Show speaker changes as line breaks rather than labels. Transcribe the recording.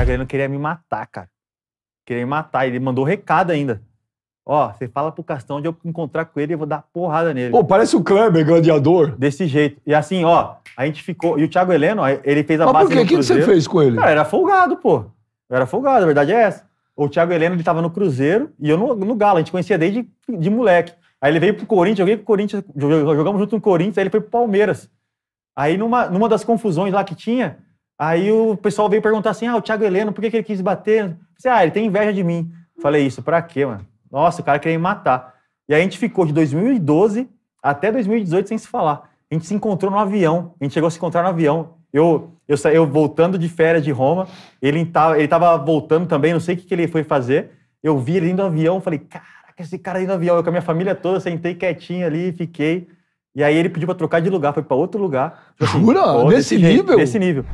Instagram tá queria me matar, cara. Queria me matar. Ele mandou recado ainda. Ó, você fala pro Castão onde eu encontrar com ele, eu vou dar porrada nele. Pô,
parece o Kleber, gladiador. Desse
jeito. E assim, ó, a gente ficou. E o Thiago Heleno, ele fez a Mas base. Mas por quê? O que você fez com ele? Cara, era folgado, pô. Eu era folgado, a verdade é essa. O Thiago Heleno, ele tava no Cruzeiro e eu no, no Galo. A gente conhecia desde de moleque. Aí ele veio pro Corinthians, joguei pro Corinthians, jogamos junto no Corinthians, aí ele foi pro Palmeiras. Aí numa, numa das confusões lá que tinha, Aí o pessoal veio perguntar assim: ah, o Thiago Heleno, por que, que ele quis bater? Você, ah, ele tem inveja de mim. Falei, isso pra quê, mano? Nossa, o cara queria me matar. E aí a gente ficou de 2012 até 2018 sem se falar. A gente se encontrou no avião, a gente chegou a se encontrar no avião. Eu, eu, eu voltando de férias de Roma, ele tava, ele tava voltando também, não sei o que, que ele foi fazer. Eu vi ele indo no avião, falei, caraca, esse cara indo no avião. Eu com a minha família toda, sentei quietinho ali, fiquei. E aí ele pediu pra trocar de lugar, foi para outro lugar. Tipo assim, Jura? nesse nível? Nesse nível.